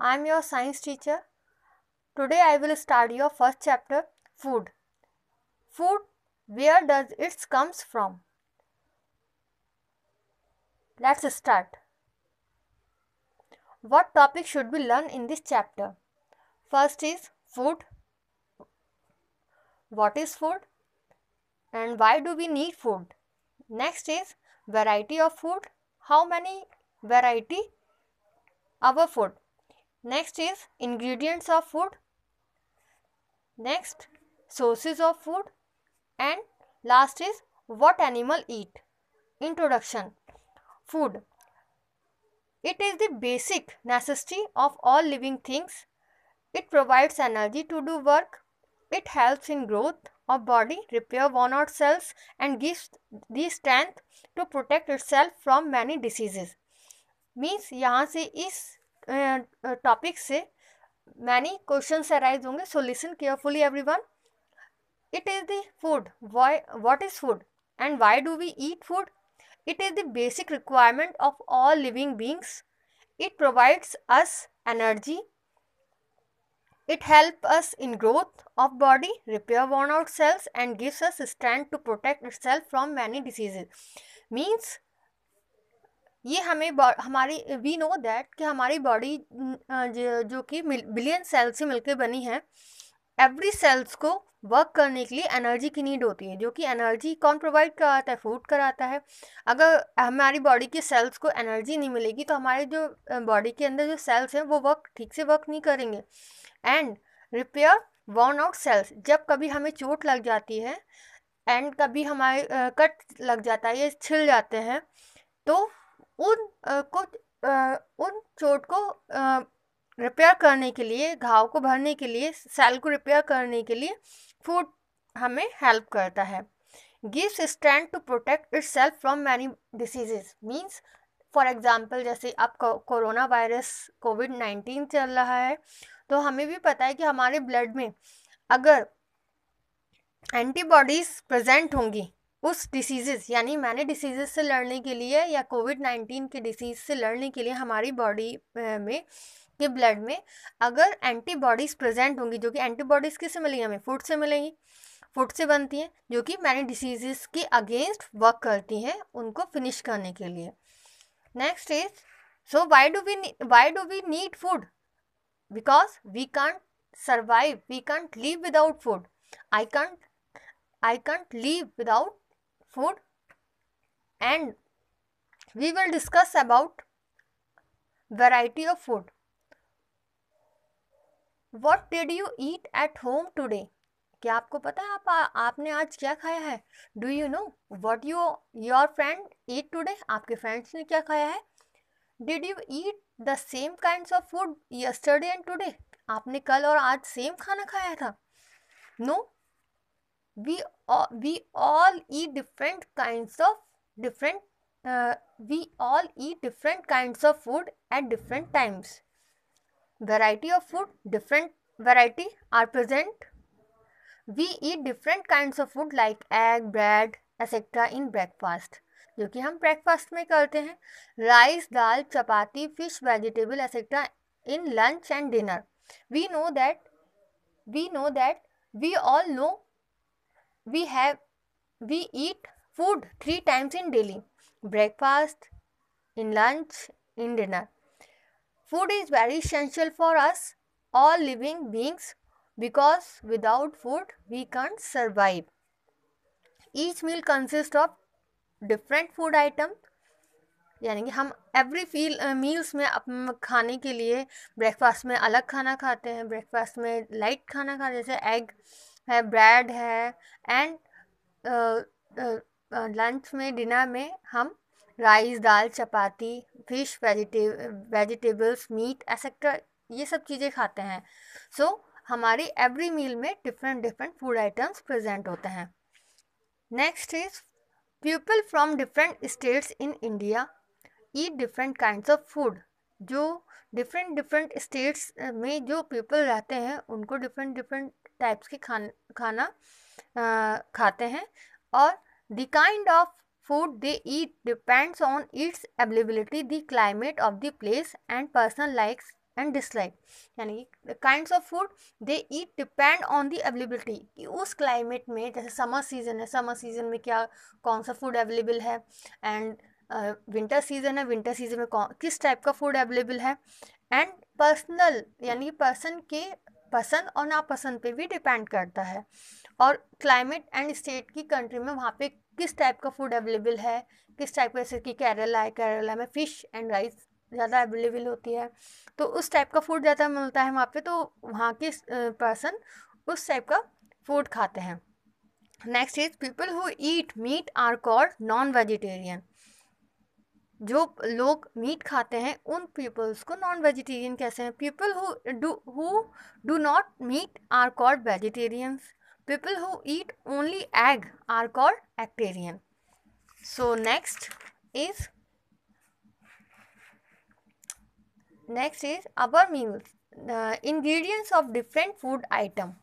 I am your science teacher. Today I will start your first chapter food. Food where does it comes from? Let's start. What topic should we learn in this chapter? First is food. What is food? And why do we need food? Next is variety of food. How many variety our food? Next is ingredients of food. Next sources of food and last is what animal eat. Introduction Food It is the basic necessity of all living things. It provides energy to do work. It helps in growth of body, repair worn out cells and gives the strength to protect itself from many diseases. Means यहाँ से इस topic से many question arise होंगे so listen carefully everyone it is the food why what is food and why do we eat food it is the basic requirement of all living beings it provides us energy it help us in growth of body repair worn out cells and gives us strength to protect itself from many diseases means ये हमें हमारी we know that कि हमारी body जो, जो कि billion sale से मिलकर बनी है एवरी सेल्स को वर्क करने के लिए एनर्जी की नीड होती है जो कि एनर्जी कौन प्रोवाइड कराता है फूड कराता है अगर हमारी बॉडी के सेल्स को एनर्जी नहीं मिलेगी तो हमारे जो बॉडी के अंदर जो सेल्स हैं वो वर्क ठीक से वर्क नहीं करेंगे and repair worn out cells जब कभी हमें चोट लग जाती है एंड कभी हमारे कट लग जाता है या छिल जाते हैं तो उन को उन चोट को रिपेयर करने के लिए घाव को भरने के लिए सेल को रिपेयर करने के लिए फूड हमें हेल्प करता है gives strength to protect itself from many diseases means for example जैसे अब कोरोना वायरस कोविड नाइन्टीन चल रहा है तो हमें भी पता है कि हमारे ब्लड में अगर एंटीबॉडीज़ प्रेजेंट होंगी उस डिसीज़ यानी मैंने डिसीज़ से लड़ने के लिए या कोविड नाइन्टीन के डिसीज़ से लड़ने के लिए हमारी बॉडी में के ब्लड में अगर एंटीबॉडीज़ प्रेजेंट होंगी जो कि एंटीबॉडीज़ किससे मिलेंगी हमें फूड से मिलेंगी फूड से बनती हैं जो कि मैंने डिसीजेस के अगेंस्ट वर्क करती हैं उनको फिनिश करने के लिए next is so why do we why do we need food because we can't survive we can't live without food I can't I can't live without food and we will discuss about variety of food. What did you eat at home today? क्या आपको पता है आप आ, आपने आज क्या खाया है do you know what you your friend eat today आपके फ्रेंड्स ने क्या खाया है did you eat the same kind of food yesterday and today आपने कल और आज सेम खाना खाया था no we all, we all eat different kinds of different uh, we all eat different kinds of food at different times variety of food different variety are present we eat different kinds of food like egg bread etc in breakfast जो कि हम breakfast में करते हैं rice dal chapati fish vegetable etcetera in lunch and dinner we know that we know that we all know we have we eat food three times in daily breakfast in lunch in dinner food is very essential for us all living beings because without food we can survive each meal consist of different food item यानी कि हम every feel meals में अपने खाने के लिए breakfast में अलग खाना खाते हैं ब्रेकफास्ट में लाइट खाना खाते हैं जैसे एग है ब्रेड है एंड लंच में डिनर में हम राइस दाल चपाती फिश वेजिटे वेजिटेबल्स मीट एक्सेट्रा ये सब चीज़ें खाते हैं सो so, हमारी एवरी मील में different different food items present होते हैं next is people from different states in India eat different kind of food जो डिफरेंट डिफरेंट स्टेट्स में जो पीपल रहते हैं उनको डिफरेंट डिफरेंट टाइप्स के खान खाना आ, uh, खाते हैं और the kind of food they eat depends on its availability the climate of the place and personal likes and dislike यानी कि kind of food they eat depend on the availability कि उस climate में जैसे summer season है summer season में क्या कौन सा फूड अवेलेबल है एंड विंटर सीज़न है विंटर सीज़न में कौन किस टाइप का फूड अवेलेबल है एंड पर्सनल यानी पर्सन के पसंद और नापसंद पे भी डिपेंड करता है और क्लाइमेट एंड स्टेट की कंट्री में वहाँ पे किस टाइप का फूड अवेलेबल है किस टाइप का जैसे कि केरला है केरला में फ़िश एंड राइस ज़्यादा अवेलेबल होती है तो उस टाइप का फूड ज़्यादा मिलता है वहाँ पे तो वहाँ के पर्सन उस टाइप का फूड खाते हैं next is people who eat meat are called non vegetarian जो लोग मीट खाते हैं उन पीपल्स को नॉन वेजिटेरियन कैसे हैं people who do not meat are called vegetarians people who eat only egg are called eggetarian so next is next is our meal ingredients of different food item